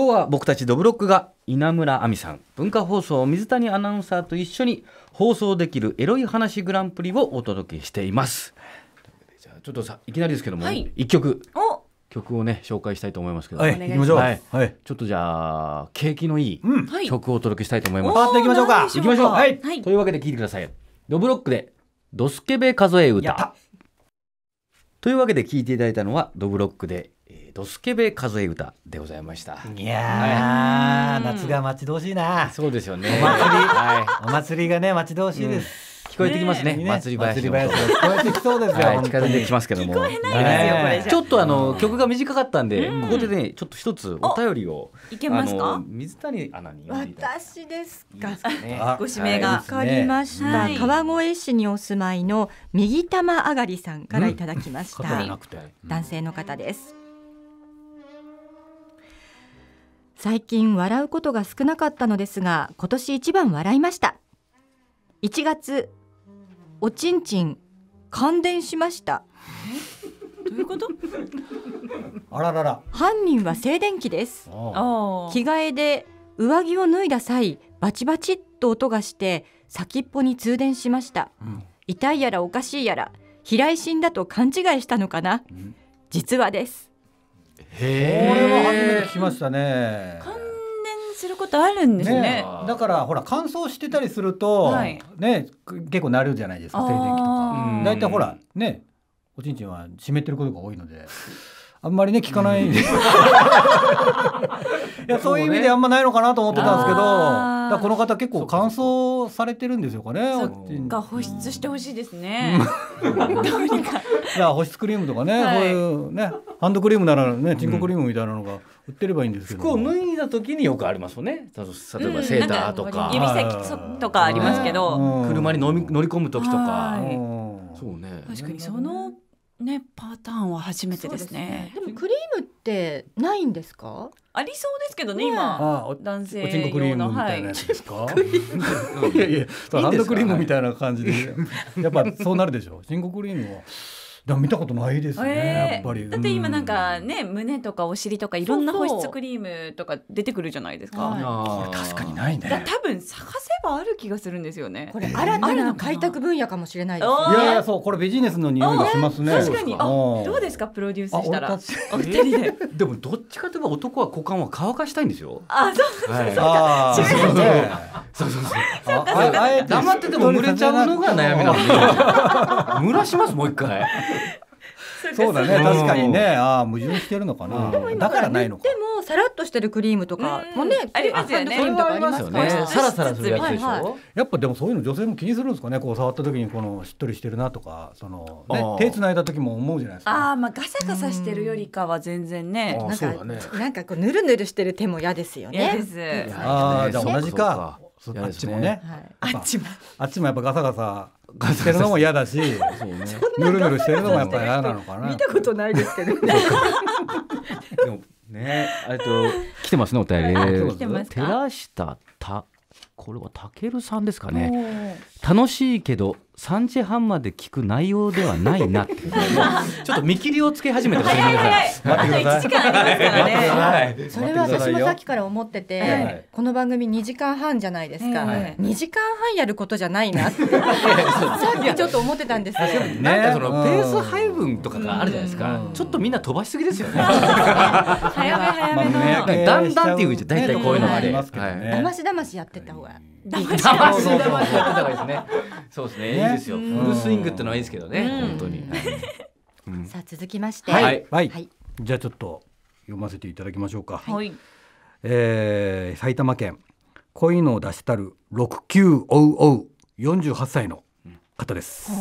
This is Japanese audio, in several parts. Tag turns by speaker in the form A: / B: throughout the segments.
A: 今日は僕たちどぶろっくが稲村亜美さん文化放送水谷アナウンサーと一緒に放送できるエロい話グランプリをお届けしていますじゃあちょっとさいきなりですけども、はい、1曲曲をね紹介したいと思いますけど、はい、行ましょう、はい、はい、ちょっとじゃあ景気のいい曲をお届けしたいと思います、パ、はい、ーッといきましょうか行きましょう、はい、はい、というわけで聞いてくださいドブロックで「ドスケベ数え歌」というわけで聞いていただいたのはドブロックでドスケベ数え歌でございましたいや、はい、夏が待ち遠しいなそうですよねお祭り、はい、お祭りがね待ち遠しいです、うん、聞こえてきますね、ね、祭り林の音聞こえてきそうですよ、はい、近づいてきますけども、ね、ちょっとあの曲が短かったんで、うん、ここでねちょっと一つお便りをいけますか水谷アナ
B: に私ですか、ね、ご指名がわ、かりました、川越市にお住まいの右玉上がりさんからいただきました、うん、男性の方です最近笑うことが少なかったのですが今年一番笑いました1月おちんちん感電しました
C: どういうことあららら
B: 犯人は静電気です着替えで上着を脱いだ際バチバチっと音がして先っぽに通電しました、うん、痛いやらおかしいやら飛来心だと勘違いしたのかな、うん、実はです
A: へこれは初めて聞きましたね。関連
B: することあるんですね。ね
A: だからほら乾燥してたりすると、はい、ね結構なるじゃないですか静電気とか。大体ほらねおちんちんは湿ってることが多いので。あんまりね聞かない いやそういう意味であんまないのかなと思ってたんですけど。だこの方結構乾燥されてるんですよかね。が
C: 保湿してほしいですね。どう
A: にか。いや保湿クリームとかね、はい、こういうねハンドクリームならね人工クリームみたいなのが売ってればいいんですけど、うん、服を脱いだ時によくありますよね例えばセーターとか,、指先とかありますけど、車にのみ乗り込む時とか、そうね確かに
C: その
B: ねパターンは初めてですね。ですねでもクリームってないんですか？
C: ありそうですけどね、今。ああ、男性おちんクリームみたいなやつですか？はい、いやいや
A: ハンドクリームみたいな感じで、やっぱそうなるでしょう。チンコクリームは。見たことないですね、えー、やっぱり。だって今なん
C: かね、胸とかお尻とかいろんな保湿クリームとか出てくるじゃないですか。
A: そうそう確かにない
C: ね。多分探せばある気がするんですよね。これ新たな開拓
B: 分野かもしれないですね。いやいや
A: そうこれビジネスの匂いがしますね。確かに。あどう
B: ですかプロデュースしたら。お二人
A: で。でもどっちかといえば男は股間は乾かしたいんですよ。
C: あそうそうそうう
A: そうそうそうそうそう。うそう黙ってても濡れちゃうそうそうそうそうそうそうそう一回。
B: そうだね確かにね
A: ああ矛盾してるのかな、うん、だからないのかでも
B: さらっとしてるクリームとかもね、ありますよねありますよねサラサラするやつでしょ、はいは
A: い、やっぱでもそういうの女性も気にするんですかねこう触った時にこのしっとりしてるなとかその、ね、手つないだ時も思うじゃないです
C: かああまあガサガサしてるよりかは全然ねなんか、なんかこうぬるぬるし
B: てる手も嫌ですよね
A: ああじゃ同じかあっちもね、あっちもあっちもやっぱガサガサしてるのも嫌だし、ね、ぬるぬるしてるのもやっぱり嫌なのかな。見たことないですけど、ね。でもね、えっと来てますねお便り。照寺下たこれはたけるさんですか
C: ね。
A: 楽しいけど3時半まで聞く内容ではないなって ちょっと見切りをつけ始めてほしいあと1時間ありますからねそれは私もさっき
B: から思ってて、はい、この番組2時間半じゃないですか、はい、2時間半やることじゃないなって さっきちょっと思ってたんですよ、ね、
A: なんかそのペース配分とかがあるじゃないですか、ちょっとみんな飛ばしすぎですよね 早
B: め早めの、まあね、だんだんっていうじゃ大体こういうのがありますけどね、はい、だましだましやってた方が騙し騙しやってた方がいいですね
A: そうですねいですよ。フルスイングってのはいいですけどね、本当に。さあ続きまして、はい、はいじゃあちょっと読ませていただきましょうか。はい、えー、埼玉県恋の出したる六九おうおう四十八歳の方です。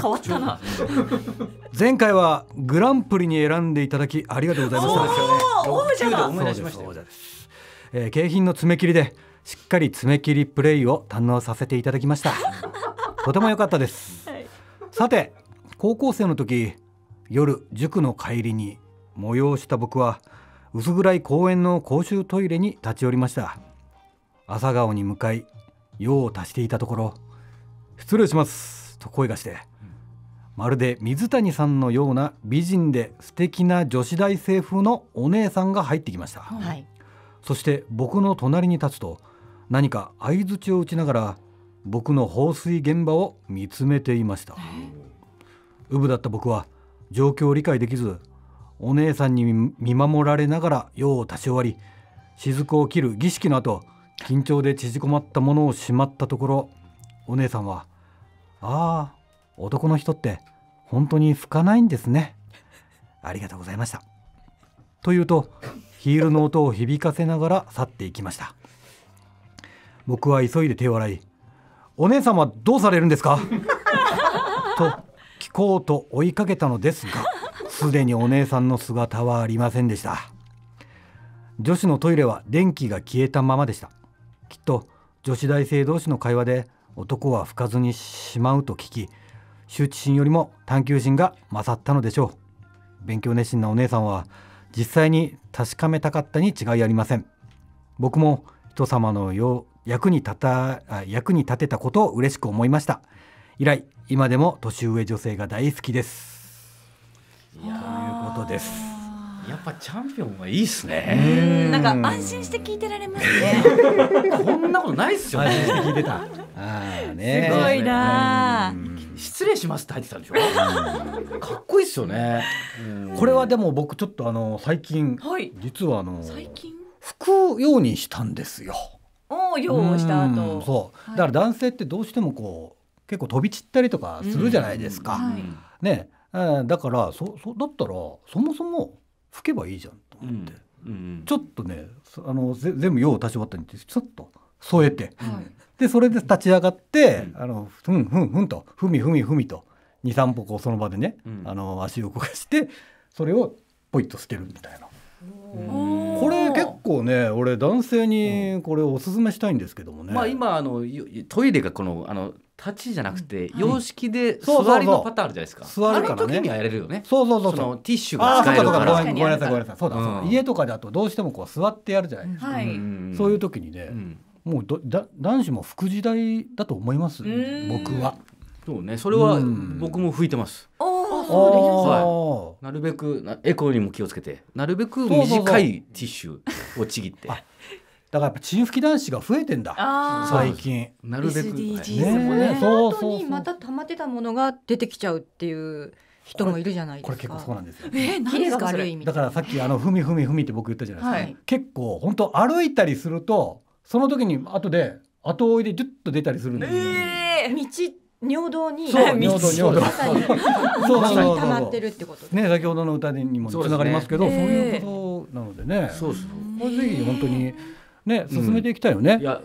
C: 変わったな
A: 前回はグランプリに選んでいただきありがとうございましたですよ王者だ王者です、え景品の爪切りでしっかり爪切りプレイを堪能させていただきました とても良かったです、はい、さて高校生の時夜塾の帰りに催した僕は薄暗い公園の公衆トイレに立ち寄りました朝顔に向かい用を足していたところ「失礼します」と声がしてまるで水谷さんのような美人で素敵な女子大生風のお姉さんが入ってきました、はい、そして僕の隣に立つと「何か相づちを打ちながら僕の放水現場を見つめていましたうぶだった僕は状況を理解できずお姉さんに見守られながら用を足し終わり雫を切る儀式の後緊張で縮こまったものをしまったところお姉さんは「ああ男の人って本当に拭かないんですねありがとうございました」と言うとヒールの音を響かせながら去っていきました僕は急いで手を洗い「お姉様どうされるんですか? 」と聞こうと追いかけたのですがすでにお姉さんの姿はありませんでした女子のトイレは電気が消えたままでしたきっと女子大生同士の会話で男は吹かずにしまうと聞き羞恥心よりも探求心が勝ったのでしょう勉強熱心なお姉さんは実際に確かめたかったに違いありません僕も人様のよう役に立た役に立てたことを嬉しく思いました以来今でも年上女性が大好きですということですやっぱチャンピオンはいいっすねなんか安心
C: して聞いてられますね
A: こんなことないっすよ、ね、安心して聞いてた あ、ね、すごいな、
C: ね、失礼しますって入ってたんでしょ
A: かっこいいっすよねこれはでも僕ちょっとあの最近、はい、実はあの最近拭くようにしたんですよ
C: を用意
A: した後そうだから男性ってどうしてもこう結構飛び散ったりとかするじゃないですか、はい、ねだからそそだったらそもそも吹けばいいじゃんと思って、うん、ちょっとねあのぜ全部用を足し終わったにちょっと添えて、はい、でそれで立ち上がって、うん、あのふんふんふんとふみふみふみと23歩こうその場でね、うん、あの足を動かしてそれをポイッと捨てるみたいな。これ結構ね俺男性にこれおすすめしたいんですけどもね、まあ、今あのトイレがこのあの立ちじゃなくて、様式で座りのパターンあるじゃないですか。座るからね。にはやれるよね。そうそうそうそう。ティッシュが使えるから。ごめんなさいごめんなさい。そうだ、そうだ。家とかだとどうしてもこう座ってやるじゃないですか。そういう時にね、もうだ男子も副時代だと思います。僕は。そうね。それは僕も吹いてます。うはい、なるべくエコにも気をつけてなるべく短いティッシュをちぎって。だからやっぱチーフ男子が増えてんだ最近なるべく SDGs もねねそ
B: うにまた溜まってたものが出てきちゃうっていう人もいるじゃないこれ結構そうなんですよ、えー、何ですかだ
A: からさっきあのふみふみふみって僕言ったじゃないですか、はい、結構本当歩いたりするとその時に後で後追いでジュッと出たりするんです、
B: えー、道尿道にそう 尿道尿道そうそうそう溜まってるってこ
A: とね先ほどの歌にもつながりますけどそういうことなのでねそうそうれぜひ本当にね進めていきたいよねなる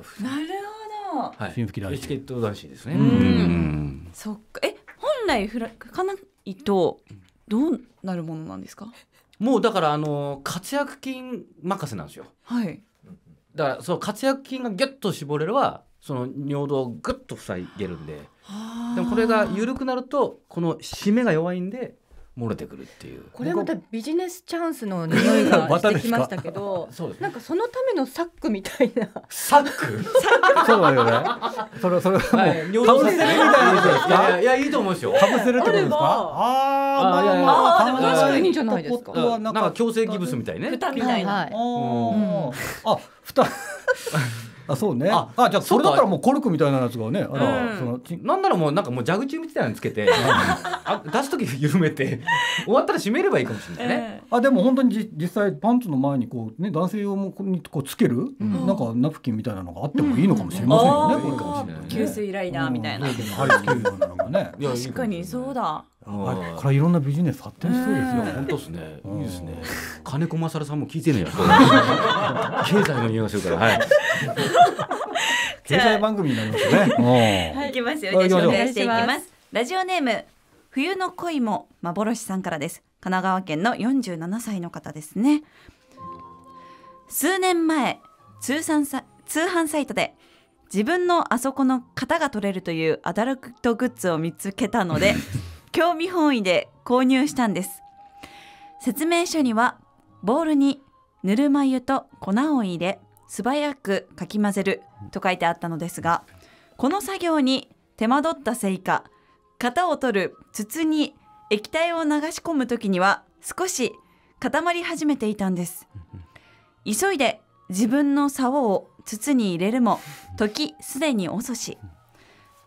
A: ほど新吹き男子チケット男子ですねうん
C: そっかえ本来ふらかないとどうなるものなんですかもうだからあの
A: 活躍金任せなんですよはいだからそう活躍金がギュッと絞れればその尿道をぐっと塞いでるんででもこれが緩くなるとこの締めが弱いんで漏れてくるっていうこれまた
B: ビジネスチャンスの匂いが してきましたけど なんかそのためのサックみたいなサッ
A: クそうだよねそれそれもうかぶせるみたいなですいやいいと思うんですよかぶせるってことですか
B: あ
C: あいあ、あああ確
A: かにいいじゃないですかなんか強制ギブスみたいね
B: 蓋みたいな、はい、あ蓋
A: あそうねあじゃあそれだったらもうコルクみたいなやつがねあら、そのなんならもうなんかもう蛇口みたいなのつけてあ 出す時緩めて 終わったら閉めればいいかもしれないね、えー、あでも本当にじ実際パンツの前にこうね男性用もこにこうつける、うん、なんかナプキンみたいなのがあってもいいのかもしれませんよね、うん、これ、なね、給水
C: ライナーみたいな、うん、ね、確かにそうだ
A: あれからいろんなビジネス発展しそうですよ。本当です
C: ね。いいですね。
A: 金子勝さんも聞いてねえや。
C: 経済の匂いがするから。はい。経済番組に
A: なりますね。はい、行きますよ。よろしくお願いし
C: ます。ラジオネーム冬の恋も幻さんからです。神奈川県の47歳の方ですね。数年前通販サ通販サイトで自分のあそこの型が取れるというアダルトグッズを見つけたので 興味本位で購入したんです説明書にはボールにぬるま湯と粉を入れ素早くかき混ぜると書いてあったのですがこの作業に手間取ったせいか型を取る筒に液体を流し込む時には少し固まり始めていたんです急いで自分の竿を筒に入れるも時すでに遅し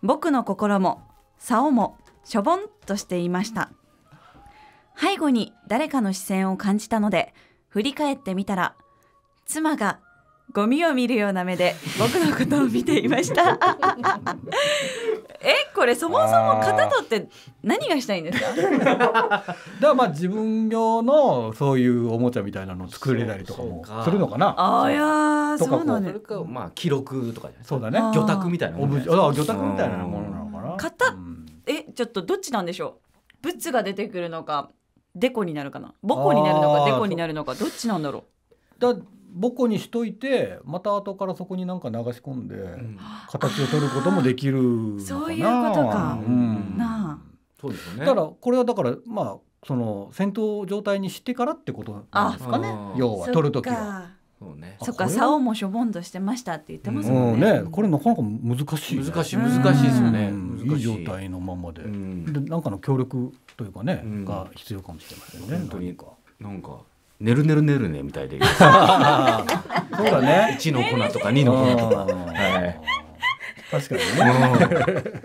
C: 僕の心も竿もしょぼんとしていました背後に誰かの視線を感じたので振り返ってみたら妻がゴミを見るような目で僕のことを見ていました えこれそもそも型取って何がしたいんですか だ
A: からまあ自分用のそういうおもちゃみたいなのを作れたりとかもするのかなああいやそうなんねそれかまあ記録とかそうだね魚拓みたいなもの魚拓みたいなものなのか
C: な型、えちょっとどっちなんでしょうブツが出てくるのかデコになるかなボコになるのかデコになるのかどっちなんだろ
A: うだぼこにしといてまた後からそこになんか流し込んで、形を取ることもできるのかなそういうことか、うん、なあそうですよねだこれはだからまあその戦闘状態にしてからってことなんですかね要は取る時は。
C: そうね。そっか、竿もしょぼんとしてましたって言ってますも
A: んね。うん、ねこれなかなか難しい、ね、難しい難しいですよね。いい状態のままで、うん、でなかの協力というかね、うん、が必要かもしれませんね。本当になんか。ねるねるねるねみたいでそうだね1の粉とか2の粉とか、確かにね。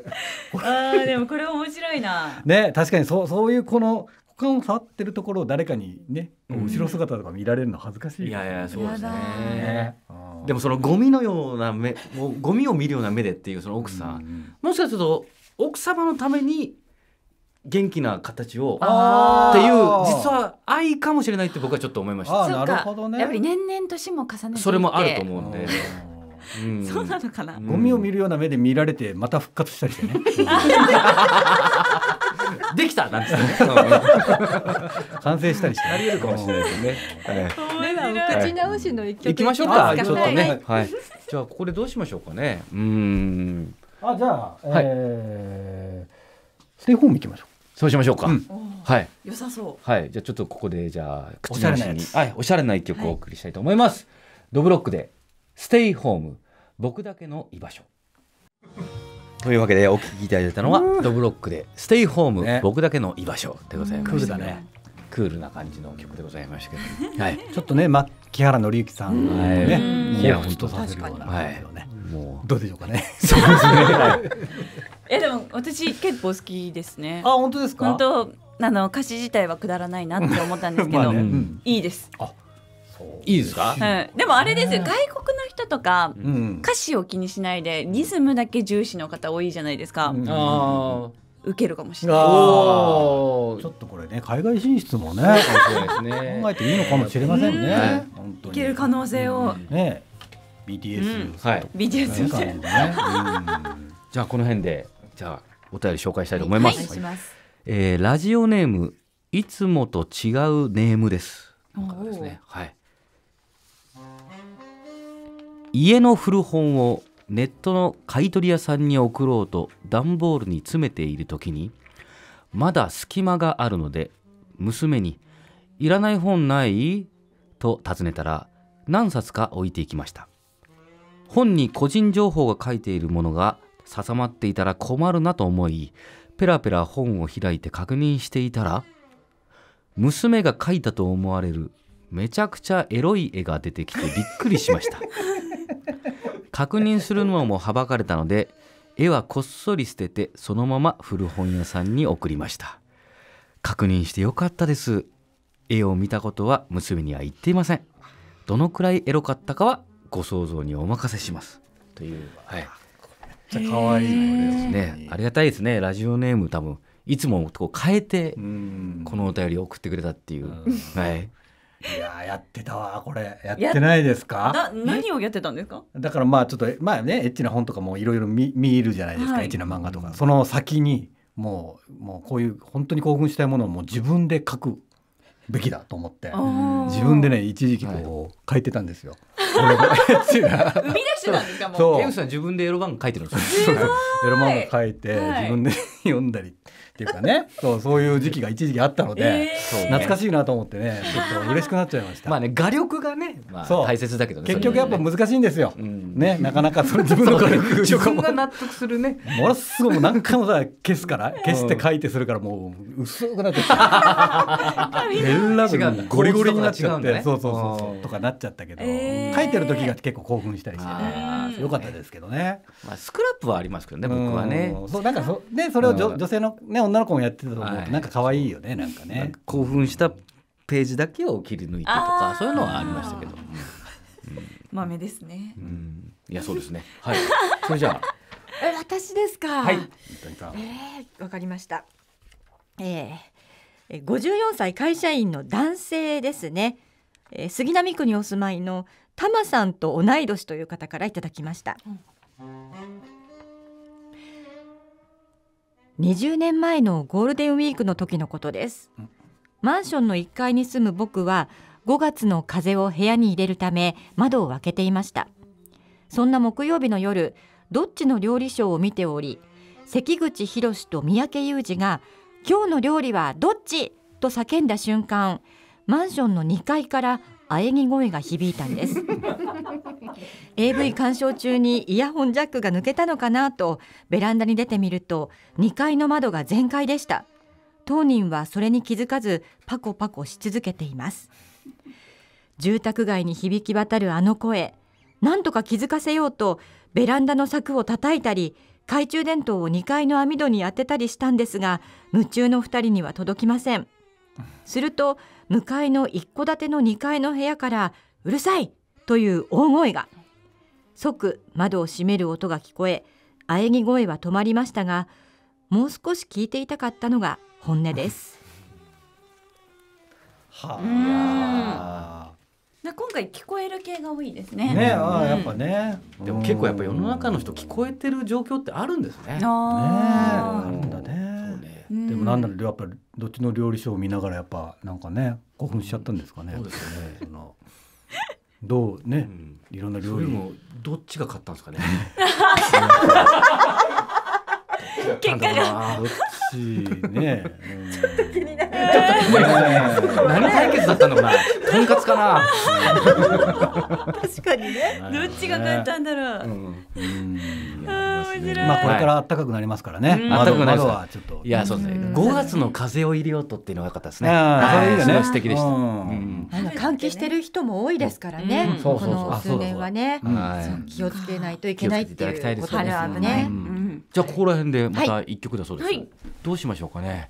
C: ああでもこれ面白いな。
A: ね確かにそうそういうこの股間を触ってるところを誰かにね、後ろ姿とか見られるの恥ずかしい、いやいやそうですね。でもそのゴミのような目もうゴミを見るような目でっていうその奥さん、もしかすると奥様のために元気な形をっていう実は愛かもしれないって僕はちょっと思いましたなるほど
C: ねやっぱり年々年も重ねてそれもあると
A: 思うんで。うん、そうなのかな、うん、ゴミを見るような目で見られてまた復活したりしてね
C: できたなんですね、
A: 完成したりしてあり得るかもしれないですね、はい、口直しの一曲、はい、きましょうかちょっとね、はい、じゃあここでどうしましょうかねうんあじゃあ、えー、はい、ステイホームいきましょうそうしましょうか。うん、はい。良さそう。はい、じゃあちょっとここでじゃあ口直しに、はい、おしゃれな一曲をお送りしたいと思います。はい、ドブロックでステイホーム僕だけの居場所。というわけでお聞きいただいたのはドブロックでステイホーム、ね、僕だけの居場所でございました、ね。クールな感じの曲でございましたけど、はい、ちょっとね、ま、木原紀之さんをね、彷彿とさせるような感じのね、もうどうでしょうかね。そうですね。
C: えでも私結構好きですね。あ本当ですか。本当あの歌詞自体はくだらないなって思ったんですけど、ねうん、いいです。あいいですか、うん、でもあれですよ外国の人とか、うん、歌詞を気にしないでリズムだけ重視の方多いじゃないですか。うん、あ受けるかもしれない。ち
A: ょっとこれね海外進出もねね、考えていいのかもしれませんね。いける可能性を。ね BTS はい BTS みたいじゃあこの辺でじゃあお便り紹介したいと思います、はえラジオネームいつもと違うネームですですねはい家の古本をネットの買取屋さんに送ろうと段ボールに詰めているときにまだ隙間があるので娘に「いらない本ない?」と尋ねたら何冊か置いていきました本に個人情報が書いているものが挟まっていたら困るなと思いペラペラ本を開いて確認していたら娘が書いたと思われるめちゃくちゃエロい絵が出てきてびっくりしまし
B: た
A: 確認するのもはばかれたので絵はこっそり捨ててそのまま古本屋さんに送りました確認してよかったです絵を見たことは娘には言っていませんどのくらいエロかったかはご想像にお任せしますという、はい、めっちゃ可愛いですねありがたいですねラジオネーム多分いつもこう変えてこのお便りを送ってくれたっていう。はい
C: いややっ
A: てたわこれやってないですか
C: 何をやってたんですか
A: だからまあちょっとまあねエッチな本とかもいろいろ見見るじゃないですか、はい、エッチな漫画とかその先にもうもうこういう本当に興奮したいものをもう自分で書くべきだと思って自分でね一時期こう変えてたんですよ。生み 出してたんですかもう。エムさん自分でエロ漫画書いてるんですよ。エロ漫画書いて自分で 読んだりっていうかね そうそういう時期が一時期あったので、えー、懐かしいなと思ってねちょっと嬉しくなっちゃいましたまあね画力がね、まあ、大切だけど、ね、結局やっぱ難しいんですよ、うん、ねなかなかそれ自分の画力自分が納得するねものすごい何回もさ消すから消して書いてするからもう薄くなってきてえらゴリゴリになっちゃって、ね、そうそうそうとかなっちゃったけど、えー、書いてる時が結構興奮したりしてねよかったですけどねまあスクラップはありますけどね僕はねそうなんかそでそれを女性のね女の子もやってたと思う、はなんか可愛いよねなんかね興奮したページだけを切り抜いてとかそういうのはありましたけど、うん、
C: 豆ですね、う
A: ん、いやそうですねはい
B: それじゃあ私ですかはいえわ、かりましたえー、54歳会社員の男性ですね、えー、杉並区にお住まいのタマさんと同い年という方からいただきました、うん20年前のゴールデンウィークの時のことですマンションの1階に住む僕は5月の風を部屋に入れるため窓を開けていましたそんな木曜日の夜どっちの料理ショーを見ており関口宏と三宅裕二が「今日の料理はどっち?」と叫んだ瞬間マンションの2階から喘ぎ声が響いたんです AV 鑑賞中にイヤホンジャックが抜けたのかなとベランダに出てみると2階の窓が全開でした当人はそれに気づかずパコパコし続けています住宅街に響き渡るあの声なんとか気づかせようとベランダの柵を叩いたり懐中電灯を2階の網戸に当てたりしたんですが夢中の2人には届きませんすると向かいの一戸建ての2階の部屋からうるさいという大声が即窓を閉める音が聞こえ喘ぎ声は止まりましたがもう少し聞いていたかったのが本音です。は
A: あ、
C: な今回聞こえる系が多いですね。ね、あ、やっ
A: ぱね、でも結構やっぱ世の中の人聞こえてる状況ってあるんですね。ね、もなんならやっぱりどっちの料理書を見ながらやっぱなんかね興奮しちゃったんですかね。そうですねそのどうね、いろんな料理もどっちが勝ったんですかね。
C: 結
B: 果が
A: どっちね。
B: うん 何対決だったのかな
A: とんかつかな確かにねどっちが勝ったんだろう、まあこれから暖かくなりますからね。暖かくなるいやそうですね。5月の風を入れようとっていうのが良かったですね。それ素敵でした。
C: 換
B: 気してる人も多いですからね。この数年はね、気をつけないといけないことじゃ
A: ここら辺でまた一曲だそうです。どうしましょうかね。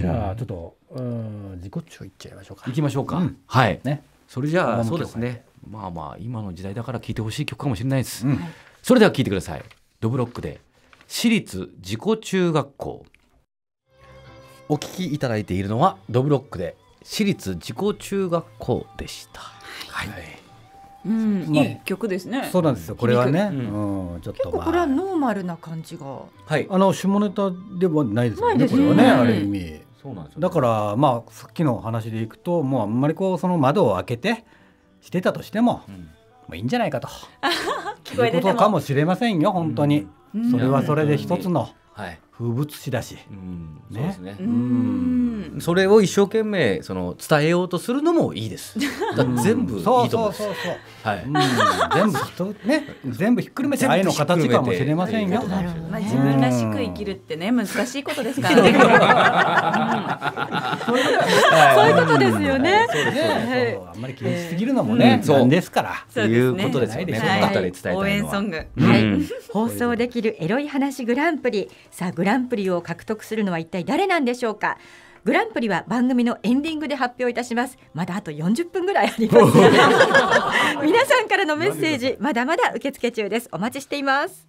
A: じゃあちょっと、うん、自己中いっちゃいましょうかいきましょうか、うん、はいねそれじゃあそうですねまあまあ今の時代だから聴いてほしい曲かもしれないです、うん、それでは聴いてくださいドブロックで私立自己中学校お聴きいただいているのはドブロックで私立自己中学校でしたはい、は
B: いうん、まあ、いい曲ですね。そうなんです
A: よ。これはね、うん、ちょっと、これ
B: はノーマルな感じが。
A: はい。あの下ネタではないですね。これはね、ある意味。そうなんですよ、だからまあさっきの話でいくともうあんまりこうその窓を開けてしてたとしても、まあいいんじゃないかと
C: 聞こえてことかも
A: しれませんよ本当に、
C: それはそれで一
A: つの、はい、風物詩だし、うんそうですねうんそれを一生懸命その伝えようとするのもいいです 全部いいと思う全部ね全部ひっくるめて愛の形かもしれませんよ、
C: まあ、自分らしく生きるってね難しいことですからね、
A: そういうことですよねあんまり気にしすぎるのもね、ですからということですよね、はい、応援ソング、はい、
B: 放送できるエロい話グランプリさあグランプリを獲得するのは一体誰なんでしょうかグランプリは番組のエンディングで発表いたします。まだあと40分ぐらいあります。
C: 皆
B: さんからのメッセージ、まだまだ受付中です。お待ちしています。